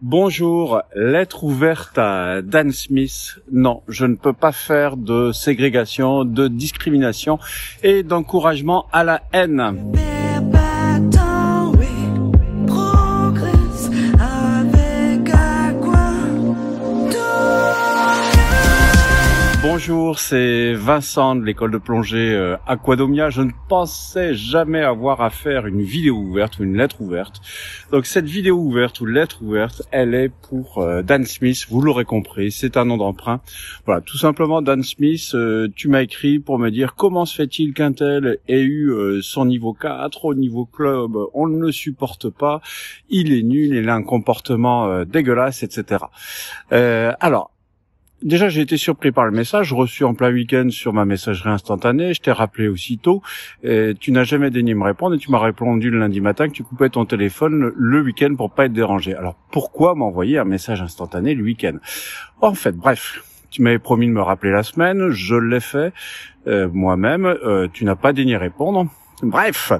Bonjour, lettre ouverte à Dan Smith. Non, je ne peux pas faire de ségrégation, de discrimination et d'encouragement à la haine. Bonjour, c'est Vincent de l'école de plongée euh, Aquadomia. Je ne pensais jamais avoir à faire une vidéo ouverte ou une lettre ouverte. Donc cette vidéo ouverte ou lettre ouverte, elle est pour euh, Dan Smith, vous l'aurez compris, c'est un nom d'emprunt. Voilà, tout simplement Dan Smith, euh, tu m'as écrit pour me dire comment se fait-il qu'un tel ait eu son niveau 4 au niveau club, on ne le supporte pas, il est nul, il a un comportement dégueulasse, etc. Euh, alors, Déjà, j'ai été surpris par le message reçu en plein week-end sur ma messagerie instantanée. Je t'ai rappelé aussitôt. Et tu n'as jamais daigné me répondre et tu m'as répondu le lundi matin que tu coupais ton téléphone le week-end pour pas être dérangé. Alors, pourquoi m'envoyer un message instantané le week-end En fait, bref, tu m'avais promis de me rappeler la semaine. Je l'ai fait euh, moi-même. Euh, tu n'as pas daigné répondre. Bref,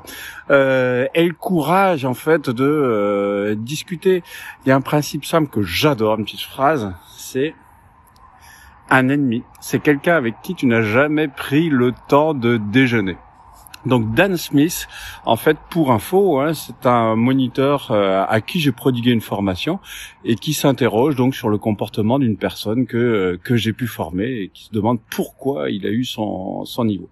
euh, et le courage en fait de euh, discuter. Il y a un principe simple que j'adore, une petite phrase, c'est un ennemi, c'est quelqu'un avec qui tu n'as jamais pris le temps de déjeuner. Donc Dan Smith, en fait, pour info, hein, c'est un moniteur euh, à qui j'ai prodigué une formation et qui s'interroge donc sur le comportement d'une personne que euh, que j'ai pu former et qui se demande pourquoi il a eu son son niveau.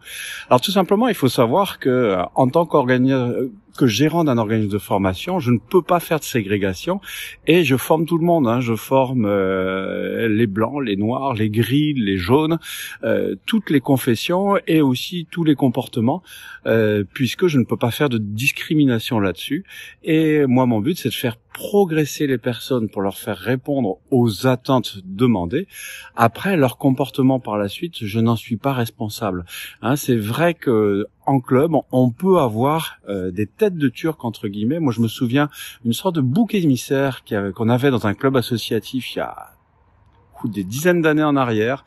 Alors tout simplement, il faut savoir que euh, en tant que gérant d'un organisme de formation, je ne peux pas faire de ségrégation et je forme tout le monde. Hein. Je forme les blancs, les noirs, les gris, les jaunes, toutes les confessions et aussi tous les comportements euh, puisque je ne peux pas faire de discrimination là-dessus. Et moi, mon but, c'est de faire progresser les personnes pour leur faire répondre aux attentes demandées. Après, leur comportement par la suite, je n'en suis pas responsable. Hein, c'est vrai que en club, on peut avoir euh, des têtes de turc entre guillemets. Moi, je me souviens une sorte de bouc émissaire qu'on avait dans un club associatif il y a des dizaines d'années en arrière.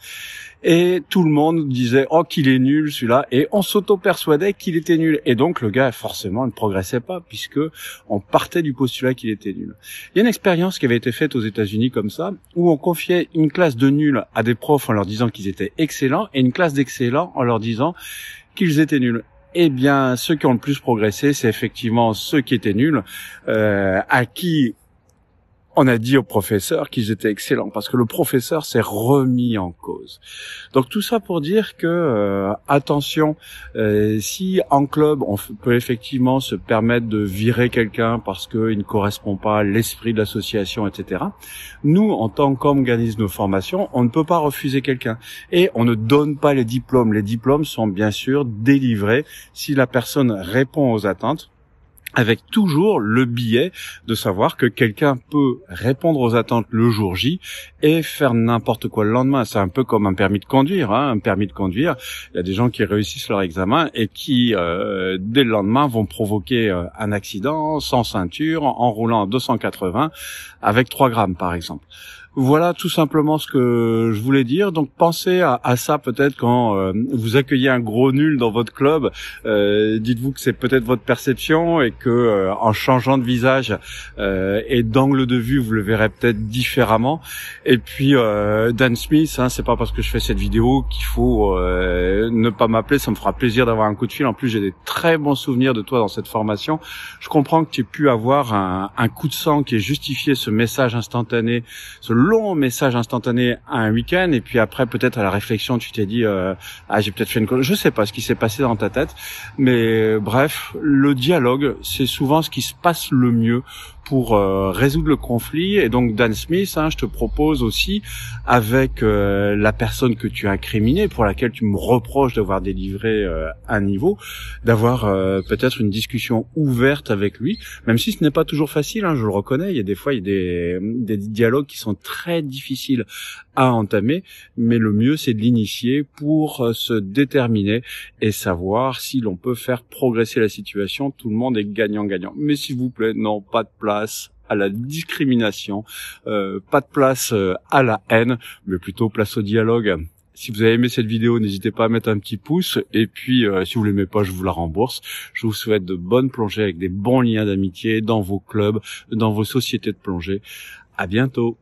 Et tout le monde disait oh qu'il est nul celui-là et on s'auto-persuadait qu'il était nul et donc le gars forcément ne progressait pas puisque on partait du postulat qu'il était nul. Il y a une expérience qui avait été faite aux États-Unis comme ça où on confiait une classe de nuls à des profs en leur disant qu'ils étaient excellents et une classe d'excellents en leur disant qu'ils étaient nuls eh bien, ceux qui ont le plus progressé, c'est effectivement ceux qui étaient nuls, euh, à qui on a dit aux professeurs qu'ils étaient excellents parce que le professeur s'est remis en cause. Donc tout ça pour dire que euh, attention, euh, si en club on peut effectivement se permettre de virer quelqu'un parce qu'il ne correspond pas à l'esprit de l'association, etc. Nous, en tant qu'organisme de formations, on ne peut pas refuser quelqu'un et on ne donne pas les diplômes. Les diplômes sont bien sûr délivrés si la personne répond aux attentes avec toujours le biais de savoir que quelqu'un peut répondre aux attentes le jour J et faire n'importe quoi le lendemain. C'est un peu comme un permis de conduire. Hein. Un permis de conduire, il y a des gens qui réussissent leur examen et qui, euh, dès le lendemain, vont provoquer euh, un accident sans ceinture, en roulant à 280, avec 3 grammes par exemple. Voilà tout simplement ce que je voulais dire. Donc pensez à, ça peut-être quand euh, vous accueillez un gros nul dans votre club. Euh, dites-vous que c'est peut-être votre perception et que euh, en changeant de visage et d'angle de vue, vous le verrez peut-être différemment. Et puis Dan Smith, hein, c'est pas parce que je fais cette vidéo qu'il faut ne pas m'appeler. Ça me fera plaisir d'avoir un coup de fil. En plus, j'ai des très bons souvenirs de toi dans cette formation. Je comprends que tu aies pu avoir un, coup de sang qui ait justifié, ce message instantané, long message instantané à un week-end et puis après peut-être à la réflexion tu t'es dit euh, ah j'ai peut-être fait une Je sais pas ce qui s'est passé dans ta tête, mais bref, le dialogue c'est souvent ce qui se passe le mieux pour euh, résoudre le conflit. Et donc Dan Smith, hein, je te propose aussi, avec euh, la personne que tu as incriminée, pour laquelle tu me reproches d'avoir délivré euh, un niveau, d'avoir peut-être une discussion ouverte avec lui, même si ce n'est pas toujours facile, hein, je le reconnais, il y a des fois il y a des, des dialogues qui sont très difficiles à entamer, mais le mieux c'est de l'initier pour se déterminer et savoir si l'on peut faire progresser la situation, tout le monde est gagnant-gagnant. Mais s'il vous plaît, non, pas de place à la discrimination, euh, pas de place euh, à la haine, mais plutôt place au dialogue. Si vous avez aimé cette vidéo, n'hésitez pas à mettre un petit pouce. Et puis, euh, si vous l'aimez pas, je vous la rembourse. Je vous souhaite de bonnes plongées avec des bons liens d'amitié dans vos clubs, dans vos sociétés de plongée. À bientôt.